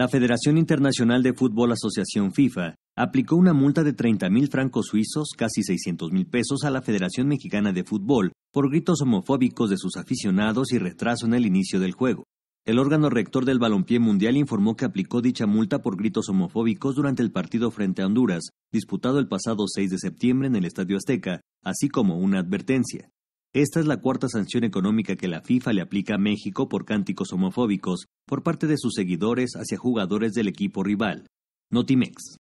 la Federación Internacional de Fútbol Asociación FIFA aplicó una multa de 30.000 mil francos suizos, casi 600.000 mil pesos, a la Federación Mexicana de Fútbol por gritos homofóbicos de sus aficionados y retraso en el inicio del juego. El órgano rector del balompié mundial informó que aplicó dicha multa por gritos homofóbicos durante el partido frente a Honduras, disputado el pasado 6 de septiembre en el Estadio Azteca, así como una advertencia. Esta es la cuarta sanción económica que la FIFA le aplica a México por cánticos homofóbicos por parte de sus seguidores hacia jugadores del equipo rival. Notimex.